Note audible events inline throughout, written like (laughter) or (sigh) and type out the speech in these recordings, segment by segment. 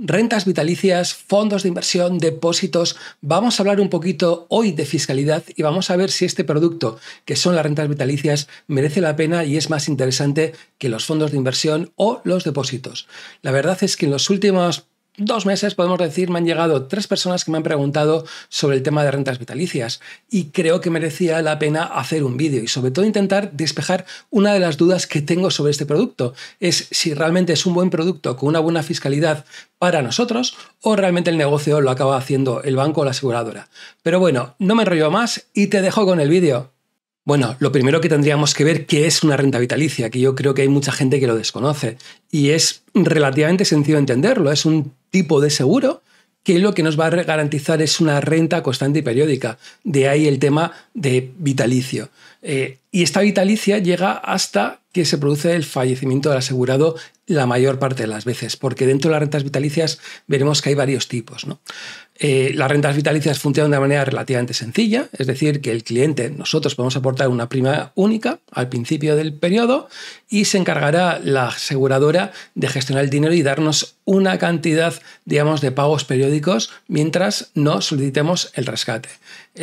rentas vitalicias, fondos de inversión, depósitos. Vamos a hablar un poquito hoy de fiscalidad y vamos a ver si este producto, que son las rentas vitalicias, merece la pena y es más interesante que los fondos de inversión o los depósitos. La verdad es que en los últimos dos meses, podemos decir, me han llegado tres personas que me han preguntado sobre el tema de rentas vitalicias y creo que merecía la pena hacer un vídeo y sobre todo intentar despejar una de las dudas que tengo sobre este producto. Es si realmente es un buen producto con una buena fiscalidad para nosotros o realmente el negocio lo acaba haciendo el banco o la aseguradora. Pero bueno, no me enrollo más y te dejo con el vídeo. Bueno, lo primero que tendríamos que ver qué es una renta vitalicia, que yo creo que hay mucha gente que lo desconoce. Y es relativamente sencillo entenderlo. Es un tipo de seguro que lo que nos va a garantizar es una renta constante y periódica. De ahí el tema de vitalicio. Eh, y esta vitalicia llega hasta que se produce el fallecimiento del asegurado la mayor parte de las veces, porque dentro de las rentas vitalicias veremos que hay varios tipos. ¿no? Eh, las rentas vitalicias funcionan de manera relativamente sencilla, es decir, que el cliente, nosotros podemos aportar una prima única al principio del periodo y se encargará la aseguradora de gestionar el dinero y darnos una cantidad, digamos, de pagos periódicos mientras no solicitemos el rescate.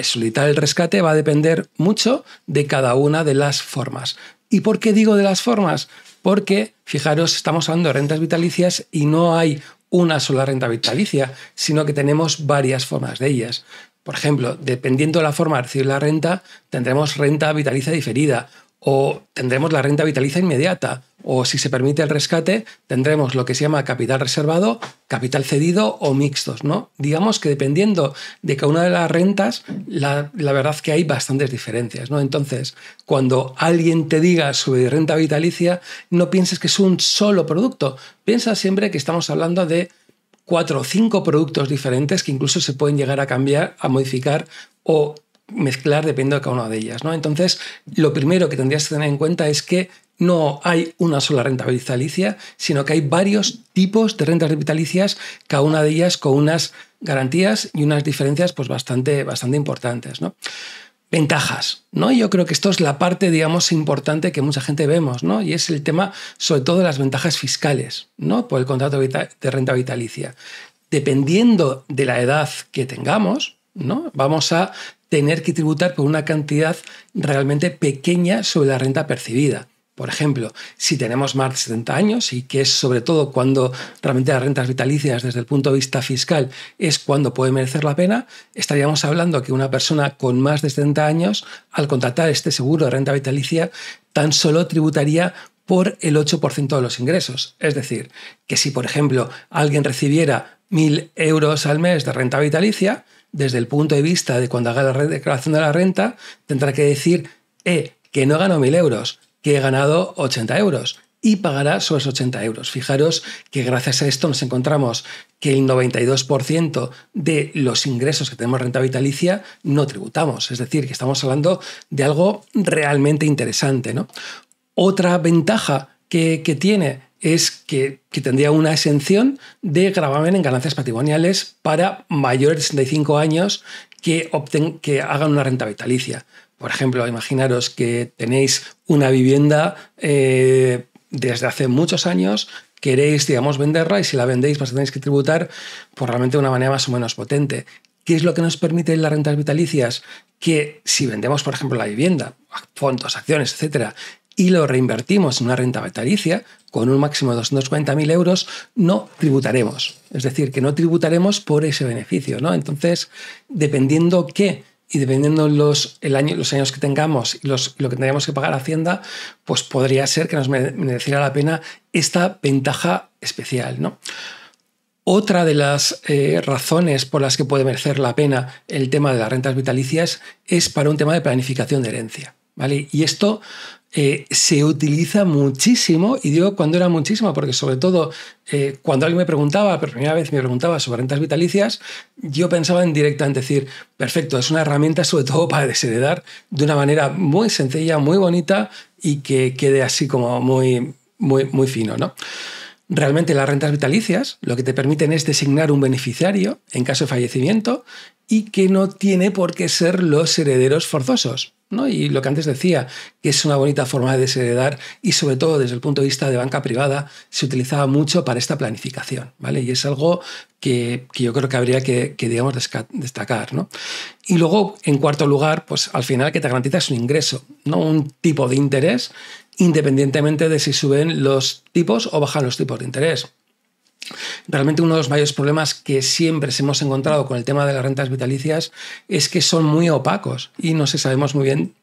solicitar el rescate va a depender mucho de cada una de las formas. ¿Y por qué digo de las formas? Porque, fijaros, estamos hablando de rentas vitalicias y no hay una sola renta vitalicia, sino que tenemos varias formas de ellas. Por ejemplo, dependiendo de la forma de recibir la renta, tendremos renta vitalicia diferida o tendremos la renta vitalicia inmediata o si se permite el rescate, tendremos lo que se llama capital reservado, capital cedido o mixtos, ¿no? Digamos que dependiendo de cada una de las rentas, la, verdad verdad que hay bastantes diferencias, ¿no? Entonces, cuando alguien te diga sobre renta vitalicia, no pienses que es un solo producto, piensa siempre que estamos hablando de cuatro o cinco productos diferentes que incluso se pueden llegar a cambiar, a modificar o mezclar dependiendo de cada una de ellas. ¿no? Entonces, lo primero que tendrías que tener en cuenta es que no hay una sola renta vitalicia, sino que hay varios tipos de rentas vitalicias, cada una de ellas con unas garantías y unas diferencias pues, bastante, bastante importantes. ¿no? Ventajas, Yo creo que esto es la parte, digamos, importante que mucha gente vemos, ¿no? Y es el tema, sobre todo, de las ventajas fiscales, ¿no? Por el contrato de renta vitalicia. Dependiendo de la edad que tengamos, ¿no? Vamos a tener que tributar por una cantidad realmente pequeña sobre la renta percibida. Por ejemplo, si tenemos más de 70 años y que es sobre todo cuando realmente las rentas vitalicias desde el punto de vista fiscal es cuando puede merecer la pena, estaríamos hablando que una persona con más de 70 años, al contratar este seguro de renta vitalicia, tan solo tributaría por el 8% de los ingresos. Es decir, que si, por ejemplo, alguien recibiera 1.000 euros al mes de renta vitalicia, desde el punto de vista de cuando haga la declaración de la renta, tendrá que decir, eh, que no gano 1.000 euros, que he ganado 80 euros y pagará esos 80 euros. Fijaros que gracias a esto nos encontramos que el 92% de los ingresos que tenemos renta vitalicia no tributamos. Es decir, que estamos hablando de algo realmente interesante. ¿no? Otra ventaja que, tiene es que, tendría una exención de gravamen en ganancias patrimoniales para mayores de 65 años que, que hagan una renta vitalicia. Por ejemplo, imaginaros que tenéis una vivienda eh, desde hace muchos años, queréis, digamos, venderla y si la vendéis pues tenéis que tributar por realmente una manera más o menos potente. ¿Qué es lo que nos permite las rentas vitalicias? Que si vendemos, por ejemplo, la vivienda, fondos, acciones, etcétera, y lo reinvertimos en una renta vitalicia con un máximo de 240.000 euros, no tributaremos. Es decir, que no tributaremos por ese beneficio. ¿no? Entonces, dependiendo qué y dependiendo los, el año, los años que tengamos y los, lo que tengamos que pagar a Hacienda, pues podría ser que nos mereciera la pena esta ventaja especial. ¿no? Otra de las eh, razones por las que puede merecer la pena el tema de las rentas vitalicias es para un tema de planificación de herencia. ¿vale? Y esto eh, se utiliza muchísimo, y digo cuando era muchísimo, porque sobre todo eh, cuando alguien me preguntaba, por primera vez me preguntaba sobre rentas vitalicias, yo pensaba en directo en decir, perfecto, es una herramienta sobre todo para desheredar de una manera muy sencilla, muy bonita y que quede así como muy, muy, muy fino, ¿no? Realmente las rentas vitalicias lo que te permiten es designar un beneficiario en caso de fallecimiento y que no tiene por qué ser los herederos forzosos. Y lo que antes decía, que es una bonita forma de desheredar y sobre todo desde el punto de vista de banca privada se utilizaba mucho para esta planificación, Y es algo que, yo creo que habría que, destacar, Y luego, en cuarto lugar, pues al final que te garantizas un ingreso, no un tipo de interés, independientemente de si suben los tipos o bajan los tipos de interés. Realmente uno de los mayores problemas que siempre se hemos encontrado con el tema de las rentas vitalicias es que son muy opacos y no se sabemos muy bien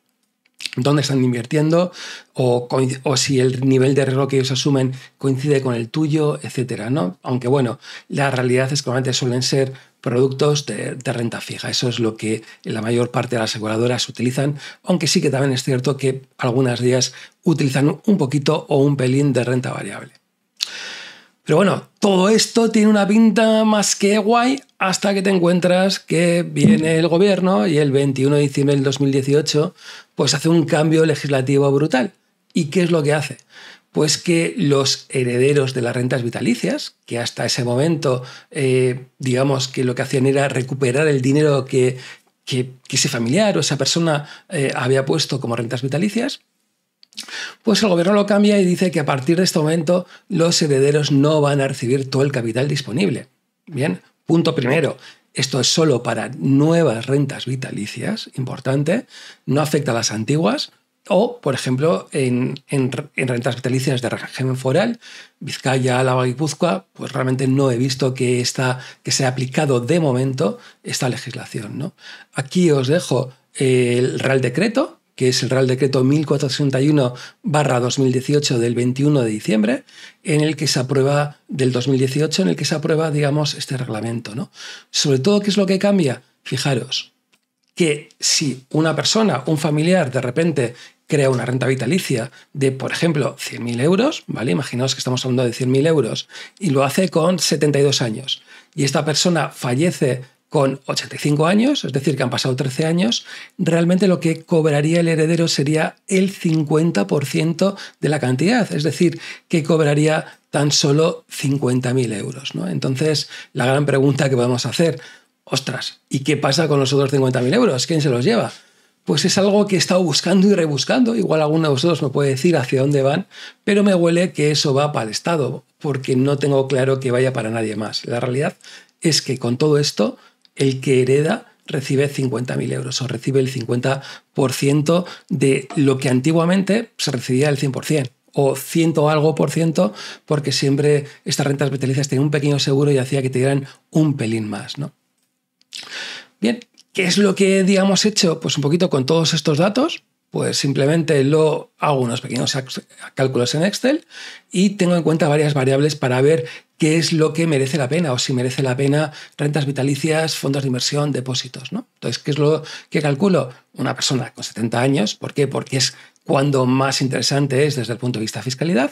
dónde están invirtiendo o, si el nivel de riesgo que ellos asumen coincide con el tuyo, etcétera, ¿no? Aunque bueno, la realidad es que normalmente suelen ser productos de, de, renta fija. Eso es lo que la mayor parte de las aseguradoras utilizan, aunque sí que también es cierto que algunas de ellas utilizan un poquito o un pelín de renta variable. Pero bueno, todo esto tiene una pinta más que guay hasta que te encuentras que viene el gobierno y el 21 de diciembre del 2018 pues hace un cambio legislativo brutal. ¿Y qué es lo que hace? Pues que los herederos de las rentas vitalicias, que hasta ese momento eh, digamos que lo que hacían era recuperar el dinero que, ese familiar o esa persona eh, había puesto como rentas vitalicias, pues el gobierno lo cambia y dice que a partir de este momento los herederos no van a recibir todo el capital disponible. Bien, punto primero. Esto es solo para nuevas rentas vitalicias, importante, no afecta a las antiguas. O, por ejemplo, en, rentas vitalicias de régimen foral, Vizcaya, Álava y Guipúzcoa, pues realmente no he visto que, que se ha aplicado de momento esta legislación. ¿no? Aquí os dejo el Real Decreto que es el Real Decreto 1461-2018 del 21 de diciembre, en el que se aprueba, del 2018, en el que se aprueba, digamos, este reglamento. Sobre todo, ¿qué es lo que cambia? Fijaros, que si una persona, un familiar, de repente crea una renta vitalicia de, por ejemplo, 100.000 euros, ¿vale? Imaginaos que estamos hablando de 100.000 euros, y lo hace con 72 años, y esta persona fallece con 85 años, es decir, que han pasado 13 años, realmente lo que cobraría el heredero sería el 50% de la cantidad, es decir, que cobraría tan solo 50.000 euros. ¿no? Entonces, la gran pregunta que podemos hacer, ostras, ¿y qué pasa con los otros 50.000 euros? ¿Quién se los lleva? Pues es algo que he estado buscando y rebuscando, igual alguno de vosotros me puede decir hacia dónde van, pero me huele que eso va para el Estado, porque no tengo claro que vaya para nadie más. La realidad es que con todo esto el que hereda recibe 50.000 euros o recibe el 50% de lo que antiguamente se recibía el 100% o ciento algo por ciento, porque siempre estas rentas vitalicias tenían un pequeño seguro y hacía que te dieran un pelín más, ¿no? Bien, ¿qué es lo que, digamos, hecho? Pues un poquito con todos estos datos, pues simplemente lo hago unos pequeños cálculos en Excel y tengo en cuenta varias variables para ver qué es lo que merece la pena o si merece la pena rentas vitalicias, fondos de inversión, depósitos. ¿no? Entonces, ¿qué es lo que calculo? Una persona con 70 años, ¿por qué? Porque es cuando más interesante es desde el punto de vista fiscalidad.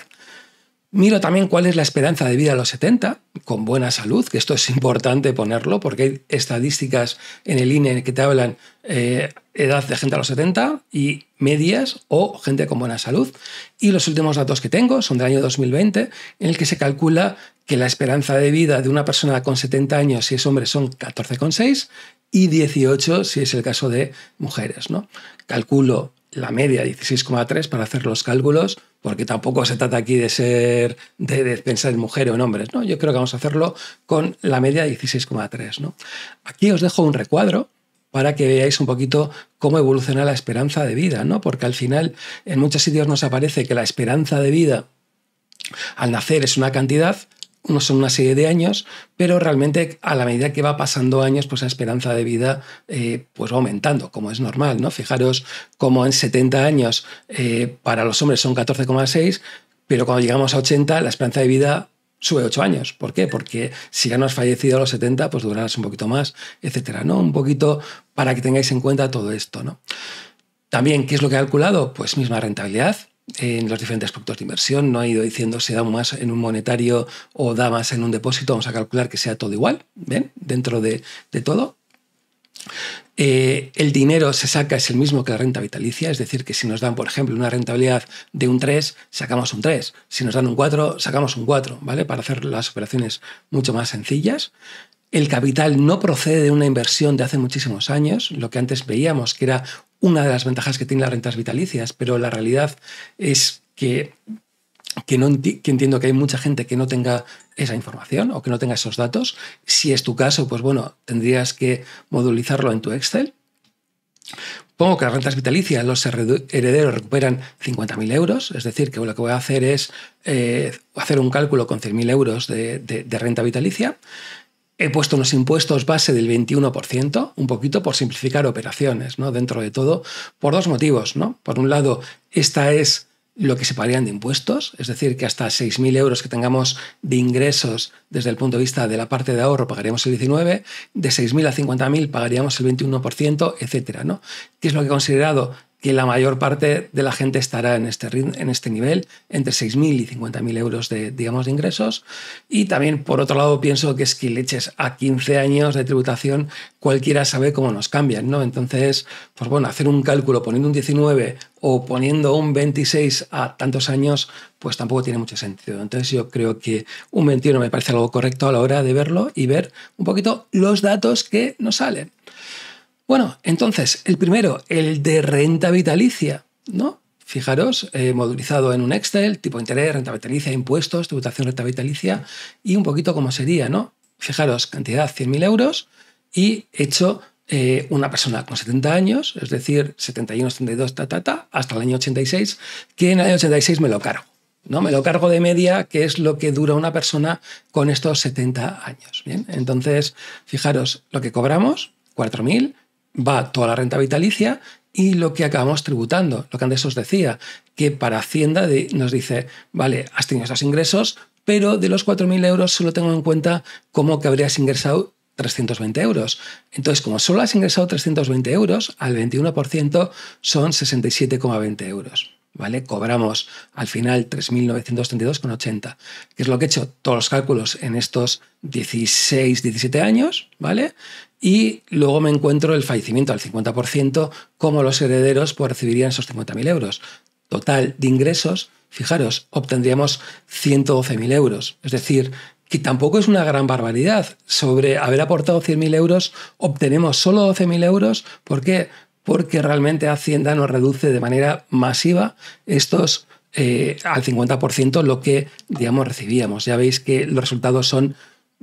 Miro también cuál es la esperanza de vida a los 70, con buena salud, que esto es importante ponerlo, porque hay estadísticas en el INE que te hablan eh, edad de gente a los 70 y medias o gente con buena salud. Y los últimos datos que tengo son del año 2020, en el que se calcula que la esperanza de vida de una persona con 70 años, si es hombre, son 14,6 y 18 si es el caso de mujeres. ¿no? Calculo la media 16,3 para hacer los cálculos, porque tampoco se trata aquí de ser de, pensar en mujer o en hombres, ¿no? Yo creo que vamos a hacerlo con la media 16,3, ¿no? Aquí os dejo un recuadro para que veáis un poquito cómo evoluciona la esperanza de vida, ¿no? Porque al final en muchos sitios nos aparece que la esperanza de vida al nacer es una cantidad, no son una serie de años, pero realmente a la medida que va pasando años, pues la esperanza de vida eh, pues va aumentando, como es normal, ¿no? Fijaros cómo en 70 años eh, para los hombres son 14,6, pero cuando llegamos a 80 la esperanza de vida sube 8 años. ¿Por qué? Porque si ya no has fallecido a los 70, pues durarás un poquito más, etcétera, ¿no? Un poquito para que tengáis en cuenta todo esto, ¿no? También, ¿qué es lo que he calculado? Pues misma rentabilidad, en los diferentes productos de inversión, no ha ido diciendo si da más en un monetario o da más en un depósito, vamos a calcular que sea todo igual, ¿ven? Dentro de, todo. Eh, el dinero se saca es el mismo que la renta vitalicia, es decir, que si nos dan, por ejemplo, una rentabilidad de un 3, sacamos un 3, si nos dan un 4, sacamos un 4, ¿vale? Para hacer las operaciones mucho más sencillas. El capital no procede de una inversión de hace muchísimos años, lo que antes veíamos que era una de las ventajas que tienen las rentas vitalicias, pero la realidad es que, que, no entiendo que hay mucha gente que no tenga esa información o que no tenga esos datos. Si es tu caso, pues bueno, tendrías que modulizarlo en tu Excel. Pongo que las rentas vitalicias, los herederos recuperan 50.000 euros, es decir, que lo que voy a hacer es eh, hacer un cálculo con 100.000 euros de renta vitalicia. He puesto unos impuestos base del 21%, un poquito por simplificar operaciones, ¿no? Dentro de todo, por dos motivos, ¿no? Por un lado, esta es lo que se pagarían de impuestos, es decir, que hasta 6.000 euros que tengamos de ingresos desde el punto de vista de la parte de ahorro pagaríamos el 19, de 6.000 a 50.000 pagaríamos el 21%, etcétera, ¿no? qué es lo que he considerado que la mayor parte de la gente estará en este, en este nivel, entre 6.000 y 50.000 euros de, digamos, ingresos. Y también, por otro lado, pienso que es que leches a 15 años de tributación, cualquiera sabe cómo nos cambian, ¿no? Entonces, pues bueno, hacer un cálculo poniendo un 19 o poniendo un 26 a tantos años, pues tampoco tiene mucho sentido. Entonces yo creo que un 21 me parece algo correcto a la hora de verlo y ver un poquito los datos que nos salen. Bueno, entonces, el primero, el de renta vitalicia, ¿no? Fijaros, eh, modulizado en un Excel, tipo de interés, renta vitalicia, impuestos, tributación, renta vitalicia, y un poquito como sería, ¿no? Fijaros, cantidad 100.000 euros y hecho eh, una persona con 70 años, es decir, 71, 72, ta, ta, ta, hasta el año 86, que en el año 86 me lo cargo. ¿no? Me lo cargo de media, que es lo que dura una persona con estos 70 años. ¿bien? Entonces, fijaros, lo que cobramos, 4.000, va toda la renta vitalicia y lo que acabamos tributando. Lo que antes os decía, que para Hacienda nos dice, vale, has tenido esos ingresos, pero de los 4.000 euros solo tengo en cuenta cómo que habrías ingresado 320 euros. Entonces, como solo has ingresado 320 euros, al 21% son 67,20 euros. ¿Vale? Cobramos al final 3.932,80, que es lo que he hecho todos los cálculos en estos 16, 17 años, ¿vale? y luego me encuentro el fallecimiento al 50%, como los herederos pues, recibirían esos 50.000 euros. Total de ingresos, fijaros, obtendríamos 112.000 euros. Es decir, que tampoco es una gran barbaridad. Sobre haber aportado 100.000 euros, obtenemos solo 12.000 euros. ¿Por qué? Porque realmente Hacienda nos reduce de manera masiva estos eh, al 50% lo que, digamos, recibíamos. Ya veis que los resultados son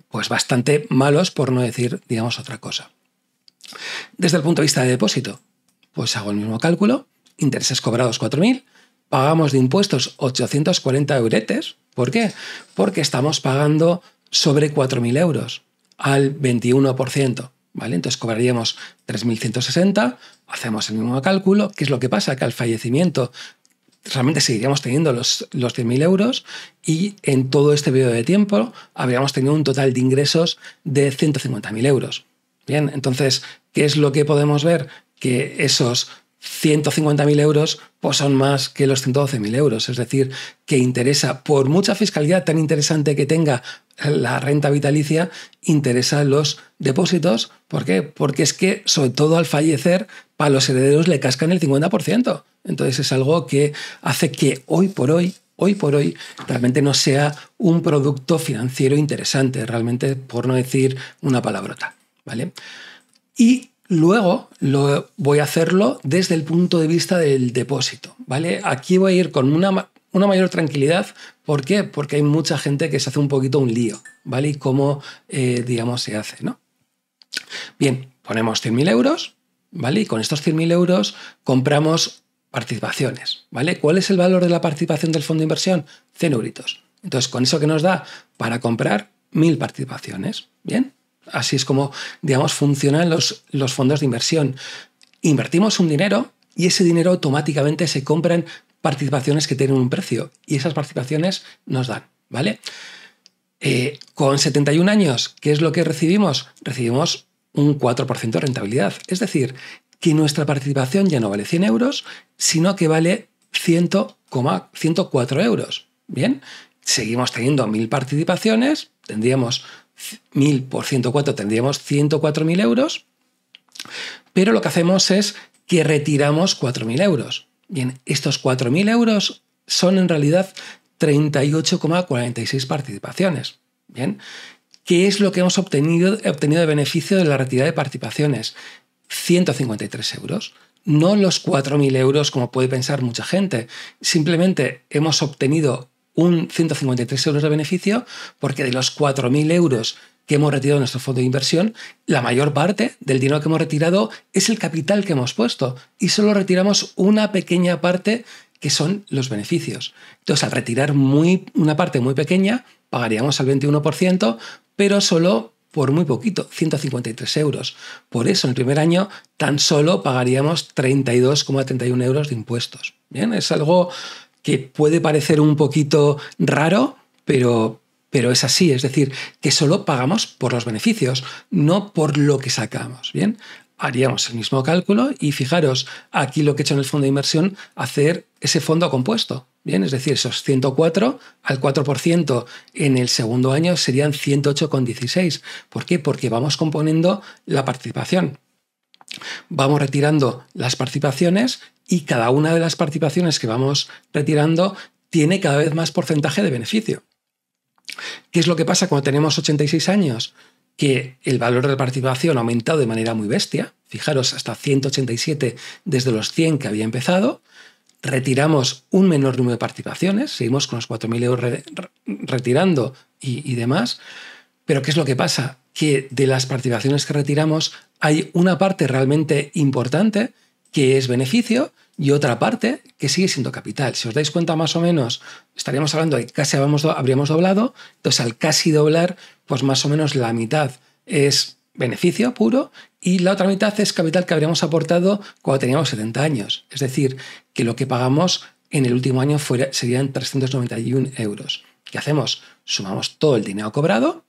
pues bastante malos, por no decir, digamos, otra cosa. Desde el punto de vista de depósito, pues hago el mismo cálculo, intereses cobrados 4.000, pagamos de impuestos 840 euretes. ¿Por qué? Porque estamos pagando sobre 4.000 euros al 21%. ¿Vale? Entonces cobraríamos 3.160, hacemos el mismo cálculo. ¿Qué es lo que pasa? Que al fallecimiento realmente seguiríamos teniendo los, los 10.000 euros y en todo este periodo de tiempo habríamos tenido un total de ingresos de 150.000 euros. Bien, entonces, ¿qué es lo que podemos ver? Que esos 150.000 euros pues son más que los 112.000 euros. Es decir, que interesa, por mucha fiscalidad tan interesante que tenga la renta vitalicia, interesa los depósitos. ¿Por qué? Porque es que, sobre todo al fallecer, para los herederos le cascan el 50%. Entonces es algo que hace que hoy por hoy, hoy por hoy, realmente no sea un producto financiero interesante, realmente por no decir una palabrota. ¿Vale? Y Luego lo, voy a hacerlo desde el punto de vista del depósito, ¿vale? Aquí voy a ir con una, mayor tranquilidad. ¿Por qué? Porque hay mucha gente que se hace un poquito un lío, ¿vale? Y cómo, eh, digamos, se hace, ¿no? Bien, ponemos 100.000 euros, ¿vale? Y con estos 100.000 euros compramos participaciones, ¿vale? ¿Cuál es el valor de la participación del fondo de inversión? 100 euritos. Entonces, con eso que nos da para comprar 1.000 participaciones, ¿bien? así es como, digamos, funcionan los, los fondos de inversión. Invertimos un dinero y ese dinero automáticamente se compran participaciones que tienen un precio y esas participaciones nos dan, ¿vale? Eh, con 71 años, ¿qué es lo que recibimos? Recibimos un 4% de rentabilidad. Es decir, que nuestra participación ya no vale 100 euros, sino que vale 104 euros. Bien, seguimos teniendo 1000 participaciones, tendríamos 1000 por 104 tendríamos 104.000 euros, pero lo que hacemos es que retiramos 4.000 euros. Bien, estos 4.000 euros son en realidad 38,46 participaciones. Bien, ¿qué es lo que hemos obtenido, obtenido de beneficio de la retirada de participaciones? 153 euros. No los 4.000 euros como puede pensar mucha gente. Simplemente hemos obtenido un 153 euros de beneficio porque de los 4.000 euros que hemos retirado de nuestro fondo de inversión, la mayor parte del dinero que hemos retirado es el capital que hemos puesto y solo retiramos una pequeña parte que son los beneficios. Entonces, al retirar muy, una parte muy pequeña, pagaríamos al 21%, pero solo por muy poquito, 153 euros. Por eso, en el primer año, tan solo pagaríamos 32,31 euros de impuestos. Bien, es algo que puede parecer un poquito raro, pero, pero es así, es decir, que solo pagamos por los beneficios, no por lo que sacamos. Bien, haríamos el mismo cálculo y fijaros, aquí lo que he hecho en el fondo de inversión, hacer ese fondo compuesto. Bien, es decir, esos 104 al 4% en el segundo año serían 108,16. ¿Por qué? Porque vamos componiendo la participación vamos retirando las participaciones y cada una de las participaciones que vamos retirando tiene cada vez más porcentaje de beneficio. ¿Qué es lo que pasa cuando tenemos 86 años? Que el valor de la participación ha aumentado de manera muy bestia. Fijaros, hasta 187 desde los 100 que había empezado. Retiramos un menor número de participaciones, seguimos con los 4.000 euros retirando y demás. Pero ¿qué es lo que pasa? Que de las participaciones que retiramos hay una parte realmente importante que es beneficio y otra parte que sigue siendo capital. Si os dais cuenta más o menos, estaríamos hablando de que casi habríamos doblado, entonces al casi doblar, pues más o menos la mitad es beneficio puro y la otra mitad es capital que habríamos aportado cuando teníamos 70 años. Es decir, que lo que pagamos en el último año fuera, serían 391 euros. ¿Qué hacemos? Sumamos todo el dinero cobrado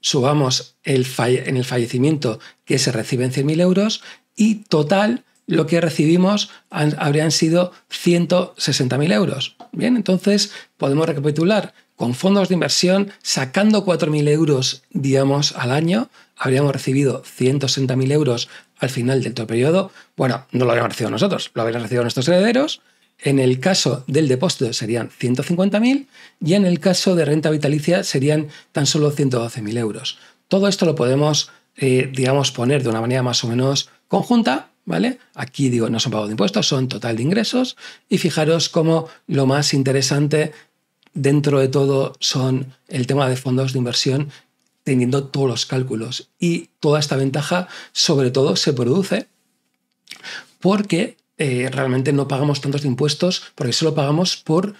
subamos el en el fallecimiento que se reciben 100.000 euros y total lo que recibimos habrían sido 160.000 euros. Bien, entonces podemos recapitular. Con fondos de inversión, sacando 4.000 euros, digamos, al año, habríamos recibido 160.000 euros al final del todo periodo. Bueno, no lo habríamos recibido nosotros, lo habrían recibido nuestros herederos en el caso del depósito serían 150.000 y en el caso de renta vitalicia serían tan solo 112.000 euros. Todo esto lo podemos, eh, digamos, poner de una manera más o menos conjunta, ¿vale? Aquí digo, no son pagos de impuestos, son total de ingresos y fijaros cómo lo más interesante dentro de todo son el tema de fondos de inversión teniendo todos los cálculos y toda esta ventaja sobre todo se produce porque eh, realmente no pagamos tantos impuestos porque solo pagamos por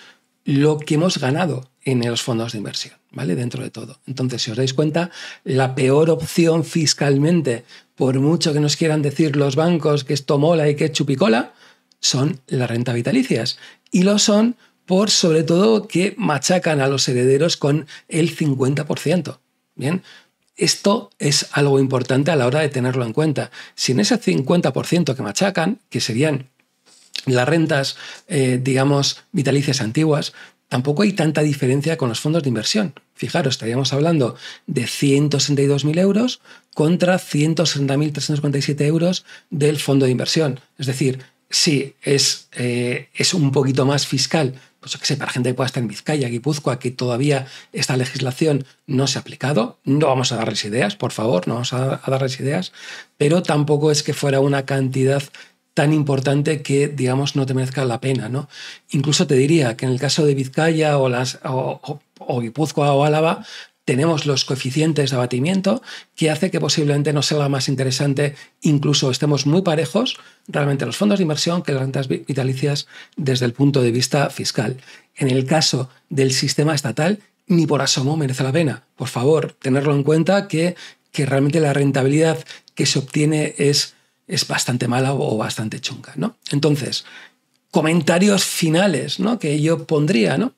lo que hemos ganado en los fondos de inversión, ¿vale? Dentro de todo. Entonces, si os dais cuenta, la peor opción fiscalmente, por mucho que nos quieran decir los bancos que esto mola y que es chupicola, son las renta vitalicias. Y lo son por, sobre todo, que machacan a los herederos con el 50%. Bien, esto es algo importante a la hora de tenerlo en cuenta. Si en ese 50% que machacan, que serían las rentas, eh, digamos, vitalicias antiguas, tampoco hay tanta diferencia con los fondos de inversión. Fijaros, estaríamos hablando de 162.000 euros contra 160.347 euros del fondo de inversión. Es decir, sí, es, eh, es un poquito más fiscal, pues que sé, para gente que pueda estar en Vizcaya, Guipúzcoa, que todavía esta legislación no se ha aplicado. No vamos a darles ideas, por favor, no vamos a darles ideas, pero tampoco es que fuera una cantidad tan importante que, digamos, no te merezca la pena. ¿no? Incluso te diría que en el caso de Vizcaya o, las, o, Guipúzcoa o Álava, tenemos los coeficientes de abatimiento que hace que posiblemente no sea la más interesante, incluso estemos muy parejos realmente los fondos de inversión que las rentas vitalicias desde el punto de vista fiscal. En el caso del sistema estatal, ni por asomo merece la pena. Por favor, tenerlo en cuenta que, que realmente la rentabilidad que se obtiene es es bastante mala o bastante chunga, ¿no? Entonces, comentarios finales, ¿no? Que yo pondría, ¿no?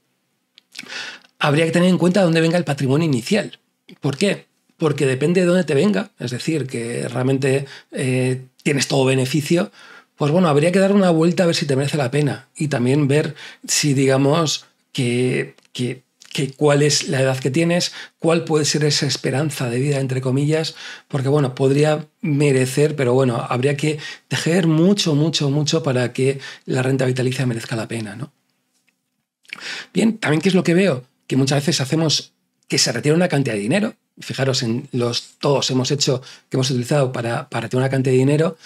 Habría que tener en cuenta dónde venga el patrimonio inicial. ¿Por qué? Porque depende de dónde te venga, es decir, que realmente eh, tienes todo beneficio, pues bueno, habría que dar una vuelta a ver si te merece la pena y también ver si, digamos, que, que que cuál es la edad que tienes, cuál puede ser esa esperanza de vida, entre comillas, porque bueno, podría merecer, pero bueno, habría que tejer mucho, mucho, mucho para que la renta vitalicia merezca la pena, ¿no? Bien, también qué es lo que veo, que muchas veces hacemos que se retire una cantidad de dinero, fijaros en los todos hemos hecho, que hemos utilizado para, para tener una cantidad de dinero,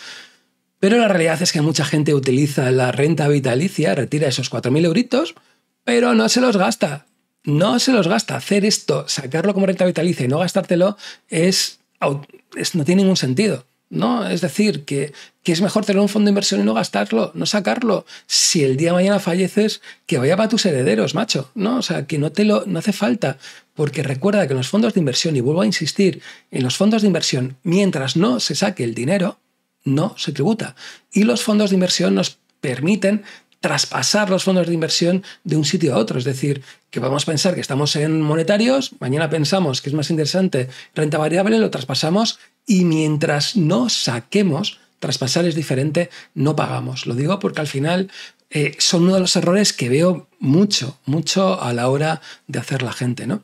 pero la realidad es que mucha gente utiliza la renta vitalicia, retira esos 4.000 euritos, pero no se los gasta no se los gasta. Hacer esto, sacarlo como renta vitalicia y no gastártelo, es, no tiene ningún sentido. ¿no? Es decir, que, es mejor tener un fondo de inversión y no gastarlo, no sacarlo. Si el día de mañana falleces, que vaya para tus herederos, macho, ¿no? O sea, que no te lo, no hace falta. Porque recuerda que en los fondos de inversión, y vuelvo a insistir, en los fondos de inversión, mientras no se saque el dinero, no se tributa. Y los fondos de inversión nos permiten traspasar los fondos de inversión de un sitio a otro. Es decir, que vamos a pensar que estamos en monetarios, mañana pensamos que es más interesante renta variable, lo traspasamos y mientras no saquemos, traspasar es diferente, no pagamos. Lo digo porque al final eh, son uno de los errores que veo mucho, mucho a la hora de hacer la gente, ¿no?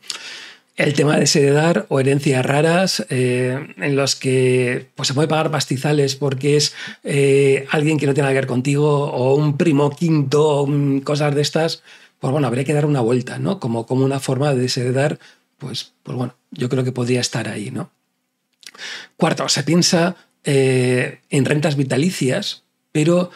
el tema de heredar o herencias raras eh, en los que pues, se puede pagar pastizales porque es eh, alguien que no tiene nada que ver contigo o un primo quinto o cosas de estas, pues bueno, habría que dar una vuelta, ¿no? Como, como una forma de desheredar, pues, pues bueno, yo creo que podría estar ahí, ¿no? Cuarto, se piensa eh, en rentas vitalicias, pero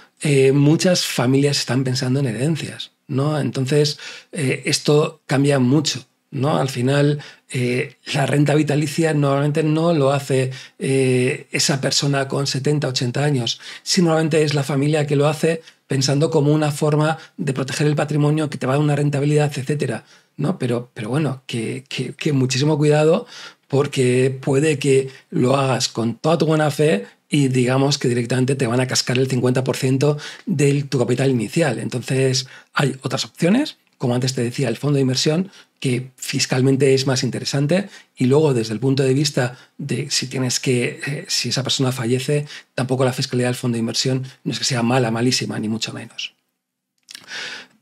muchas familias están pensando en herencias, ¿no? Entonces, esto cambia mucho. ¿no? Al final, eh, la renta vitalicia normalmente no lo hace eh, esa persona con 70, 80 años, sino normalmente es la familia que lo hace pensando como una forma de proteger el patrimonio que te va a dar una rentabilidad, etc. ¿no? Pero, pero bueno, que, que muchísimo cuidado porque puede que lo hagas con toda tu buena fe y digamos que directamente te van a cascar el 50% de tu capital inicial. Entonces, hay otras opciones, como antes te decía, el fondo de inversión, que fiscalmente es más interesante y luego desde el punto de vista de si tienes que, eh, si esa persona fallece, tampoco la fiscalidad del fondo de inversión no es que sea mala, malísima, ni mucho menos.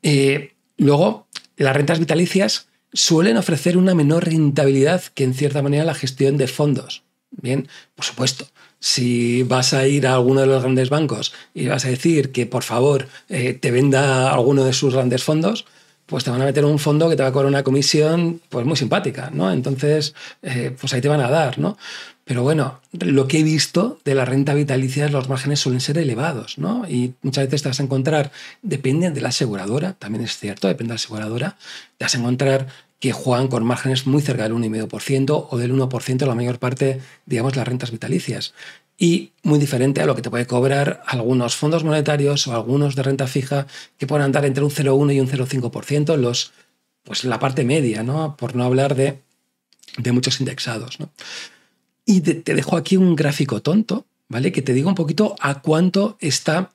Eh, luego, las rentas vitalicias suelen ofrecer una menor rentabilidad que en cierta manera la gestión de fondos. Bien, por supuesto, si vas a ir a alguno de los grandes bancos y vas a decir que por favor eh, te venda alguno de sus grandes fondos, pues te van a meter un fondo que te va a cobrar una comisión pues muy simpática, ¿no? Entonces, eh, pues ahí te van a dar, ¿no? Pero bueno, lo que he visto de la renta vitalicia, es los márgenes suelen ser elevados, ¿no? Y muchas veces te vas a encontrar, depende de la aseguradora, también es cierto, depende de la aseguradora, te vas a encontrar que juegan con márgenes muy cerca del 1,5% o del 1% la mayor parte, digamos, las rentas vitalicias y muy diferente a lo que te puede cobrar algunos fondos monetarios o algunos de renta fija que pueden andar entre un 0,1 y un 0,5%, los, pues la parte media, ¿no? por no hablar de, muchos indexados. Y te, dejo aquí un gráfico tonto, ¿vale? que te digo un poquito a cuánto está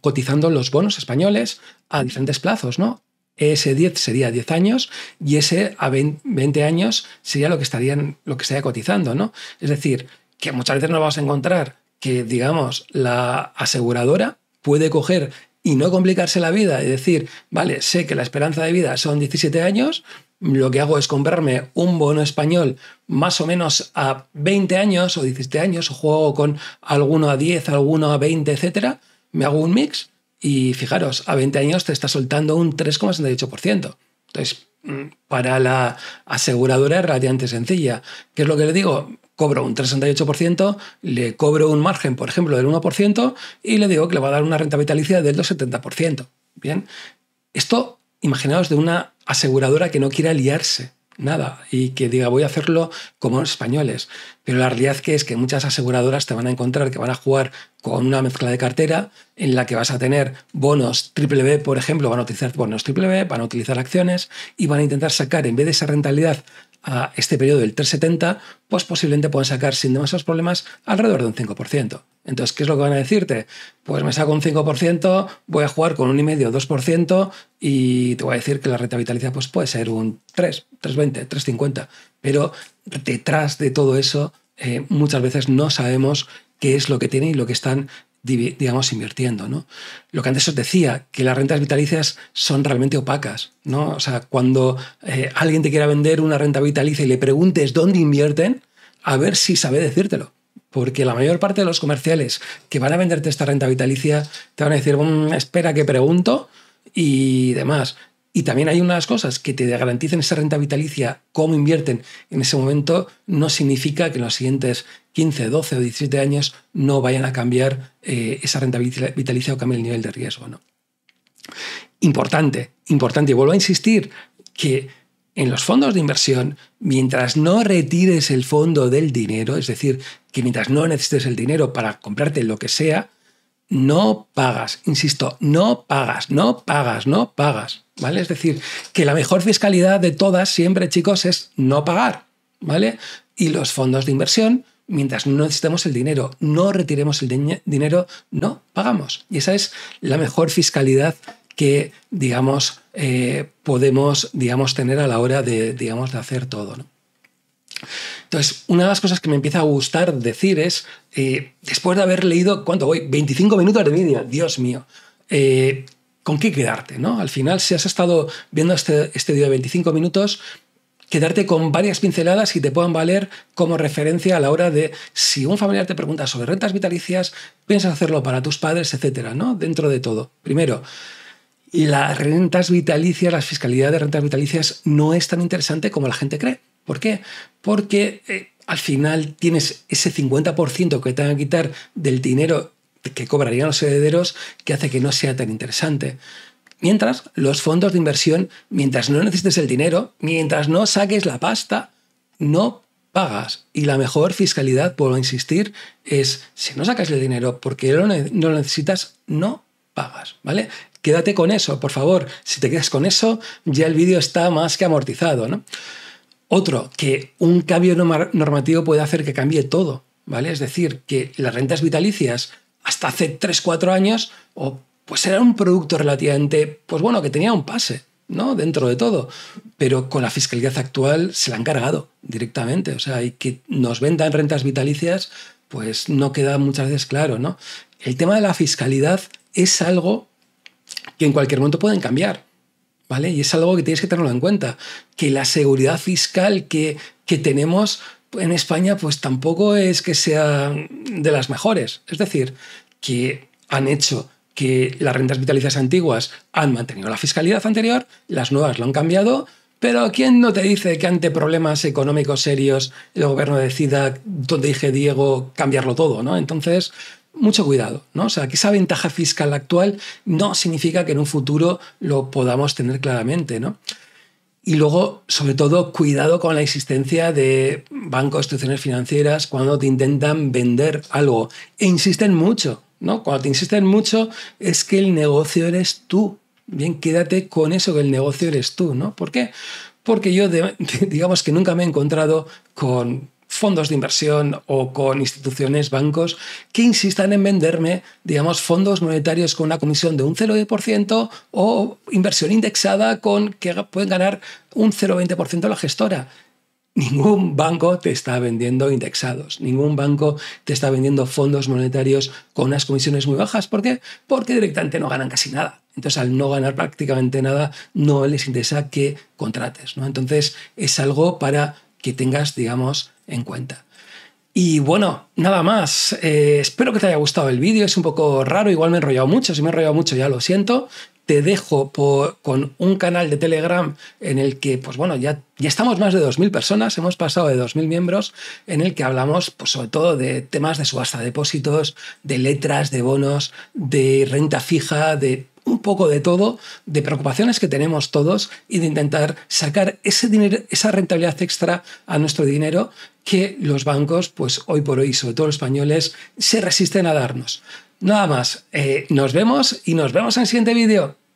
cotizando los bonos españoles a diferentes plazos, no ese ES10 sería 10 años y ese a 20 años sería lo que estarían lo que estaría cotizando, ¿no? Es decir, que muchas veces nos vamos a encontrar que, digamos, la aseguradora puede coger y no complicarse la vida y decir, vale, sé que la esperanza de vida son 17 años, lo que hago es comprarme un bono español más o menos a 20 años o 17 años, o juego con alguno a 10, alguno a 20, etcétera, me hago un mix y fijaros, a 20 años te está soltando un 3,68%. Entonces, mm, para la aseguradora es relativamente sencilla. ¿Qué es lo que le digo? cobro un 38%, le cobro un margen, por ejemplo, del 1% y le digo que le va a dar una renta vitalicia del 2,70%. Bien, esto imaginaos de una aseguradora que no quiera liarse nada y que diga voy a hacerlo como españoles. Pero la realidad que es que muchas aseguradoras te van a encontrar que van a jugar con una mezcla de cartera en la que vas a tener bonos triple B, por ejemplo, van a utilizar bonos triple B, van a utilizar acciones y van a intentar sacar en vez de esa rentabilidad este periodo del 370, pues posiblemente puedan sacar sin demasiados problemas alrededor de un 5%. Entonces, ¿qué es lo que van a decirte? Pues me saco un 5%, voy a jugar con un 1,5 o 2% y te voy a decir que la renta vitalicia pues, puede ser un 3, 3,20, 3,50. Pero detrás de todo eso, eh, muchas veces no sabemos qué es lo que tienen y lo que están digamos, invirtiendo. ¿no? Lo que antes os decía, que las rentas vitalicias son realmente opacas. ¿no? O sea, cuando eh, alguien te quiera vender una renta vitalicia y le preguntes dónde invierten, a ver si sabe decírtelo. Porque la mayor parte de los comerciales que van a venderte esta renta vitalicia te van a decir, mm, espera que pregunto y demás. Y también hay unas cosas que te garanticen esa renta vitalicia, cómo invierten en ese momento, no significa que en los siguientes 15, 12 o 17 años no vayan a cambiar eh, esa renta vitalicia o cambie el nivel de riesgo. Importante, importante, y vuelvo a insistir que en los fondos de inversión, mientras no retires el fondo del dinero, es decir, que mientras no necesites el dinero para comprarte lo que sea, no pagas, insisto, no pagas, no pagas, no pagas, ¿vale? Es decir, que la mejor fiscalidad de todas siempre, chicos, es no pagar, ¿vale? Y los fondos de inversión, mientras no necesitemos el dinero, no retiremos el dinero, no pagamos. Y esa es la mejor fiscalidad que, digamos, eh, podemos, digamos, tener a la hora de, digamos, de hacer todo, ¿no? Entonces, una de las cosas que me empieza a gustar decir es, eh, después de haber leído, ¿cuánto voy? 25 minutos de vídeo, Dios mío. Eh, ¿Con qué quedarte? ¿no? Al final, si has estado viendo este, este vídeo de 25 minutos, quedarte con varias pinceladas y te puedan valer como referencia a la hora de si un familiar te pregunta sobre rentas vitalicias, piensas hacerlo para tus padres, etcétera, ¿no? Dentro de todo. Primero, las rentas vitalicias, la fiscalidad de rentas vitalicias no es tan interesante como la gente cree. ¿Por qué? Porque eh, al final tienes ese 50% que te van a quitar del dinero que cobrarían los herederos que hace que no sea tan interesante. Mientras, los fondos de inversión, mientras no necesites el dinero, mientras no saques la pasta, no pagas. Y la mejor fiscalidad, puedo insistir, es si no sacas el dinero porque no lo necesitas, no pagas, ¿vale? Quédate con eso, por favor. Si te quedas con eso, ya el vídeo está más que amortizado, ¿no? Otro, que un cambio normativo puede hacer que cambie todo, ¿vale? Es decir, que las rentas vitalicias hasta hace 3-4 años, o pues era un producto relativamente, pues bueno, que tenía un pase, ¿no? Dentro de todo. Pero con la fiscalidad actual se la han cargado directamente. O sea, y que nos vendan rentas vitalicias, pues no queda muchas veces claro, ¿no? El tema de la fiscalidad es algo que en cualquier momento pueden cambiar. Y es algo que tienes que tenerlo en cuenta, que la seguridad fiscal que, tenemos en España pues tampoco es que sea de las mejores. Es decir, que han hecho que las rentas vitalicias antiguas han mantenido la fiscalidad anterior, las nuevas lo han cambiado, pero ¿quién no te dice que ante problemas económicos serios el gobierno decida, donde dije Diego, cambiarlo todo? ¿no? Entonces, mucho cuidado, ¿no? O sea, que esa ventaja fiscal actual no significa que en un futuro lo podamos tener claramente, ¿no? Y luego, sobre todo, cuidado con la existencia de bancos, instituciones financieras cuando te intentan vender algo. E insisten mucho, ¿no? Cuando te insisten mucho es que el negocio eres tú. Bien, quédate con eso, que el negocio eres tú, ¿no? ¿Por qué? Porque yo, (laughs) digamos que nunca me he encontrado con fondos de inversión o con instituciones, bancos, que insistan en venderme, digamos, fondos monetarios con una comisión de un 0% o inversión indexada con que pueden ganar un 0,20% la gestora. Ningún banco te está vendiendo indexados, ningún banco te está vendiendo fondos monetarios con unas comisiones muy bajas. ¿Por qué? Porque directamente no ganan casi nada. Entonces, al no ganar prácticamente nada, no les interesa que contrates. ¿no? Entonces, es algo para que tengas, digamos, en cuenta. Y bueno, nada más. Eh, espero que te haya gustado el vídeo. Es un poco raro, igual me he enrollado mucho. Si me he enrollado mucho, ya lo siento. Te dejo con un canal de Telegram en el que, pues bueno, ya, ya estamos más de 2.000 personas, hemos pasado de 2.000 miembros, en el que hablamos pues, sobre todo de temas de subasta de depósitos, de letras, de bonos, de renta fija, de un poco de todo, de preocupaciones que tenemos todos y de intentar sacar ese dinero, esa rentabilidad extra a nuestro dinero que los bancos, pues hoy por hoy, sobre todo los españoles, se resisten a darnos. Nada más, eh, nos vemos y nos vemos en el siguiente vídeo.